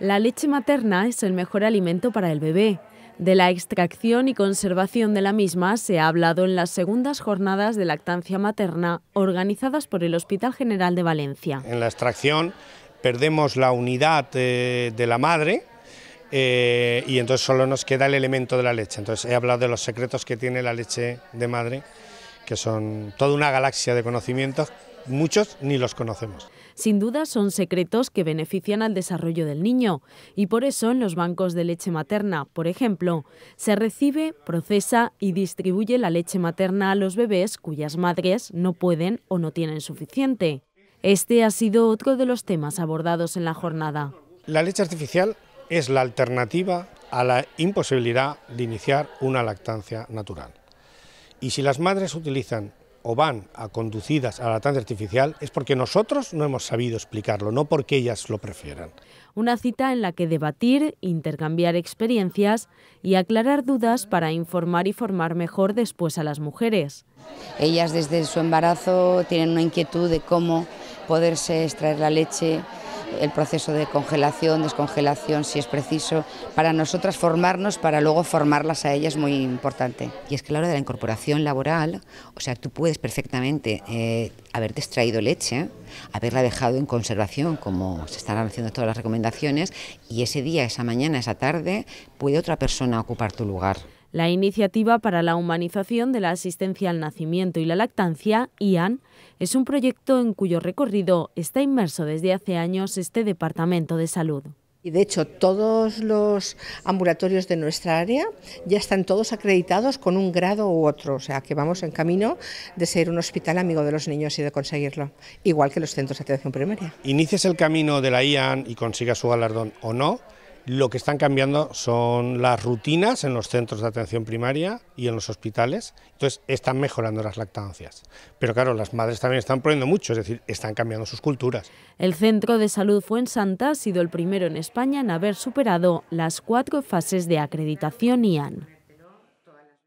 La leche materna es el mejor alimento para el bebé. De la extracción y conservación de la misma se ha hablado en las segundas jornadas de lactancia materna organizadas por el Hospital General de Valencia. En la extracción perdemos la unidad eh, de la madre, eh, y entonces solo nos queda el elemento de la leche. Entonces he hablado de los secretos que tiene la leche de madre, que son toda una galaxia de conocimientos muchos ni los conocemos. Sin duda son secretos que benefician al desarrollo del niño y por eso en los bancos de leche materna, por ejemplo, se recibe, procesa y distribuye la leche materna a los bebés cuyas madres no pueden o no tienen suficiente. Este ha sido otro de los temas abordados en la jornada. La leche artificial es la alternativa a la imposibilidad de iniciar una lactancia natural. Y si las madres utilizan o van a conducidas a la tanda artificial es porque nosotros no hemos sabido explicarlo, no porque ellas lo prefieran. Una cita en la que debatir, intercambiar experiencias y aclarar dudas para informar y formar mejor después a las mujeres. Ellas desde su embarazo tienen una inquietud de cómo poderse extraer la leche, el proceso de congelación, descongelación, si es preciso, para nosotras formarnos, para luego formarlas a ellas, muy importante. Y es que a la hora de la incorporación laboral, o sea, tú puedes perfectamente eh, haberte extraído leche, haberla dejado en conservación, como se están haciendo todas las recomendaciones, y ese día, esa mañana, esa tarde, puede otra persona ocupar tu lugar. La Iniciativa para la Humanización de la Asistencia al Nacimiento y la Lactancia, IAN, es un proyecto en cuyo recorrido está inmerso desde hace años este Departamento de Salud. Y de hecho, todos los ambulatorios de nuestra área ya están todos acreditados con un grado u otro, o sea que vamos en camino de ser un hospital amigo de los niños y de conseguirlo, igual que los centros de atención primaria. Inicias el camino de la IAN y consigas su galardón o no, lo que están cambiando son las rutinas en los centros de atención primaria y en los hospitales. Entonces, están mejorando las lactancias. Pero claro, las madres también están poniendo mucho, es decir, están cambiando sus culturas. El Centro de Salud Fuensanta ha sido el primero en España en haber superado las cuatro fases de acreditación IAN.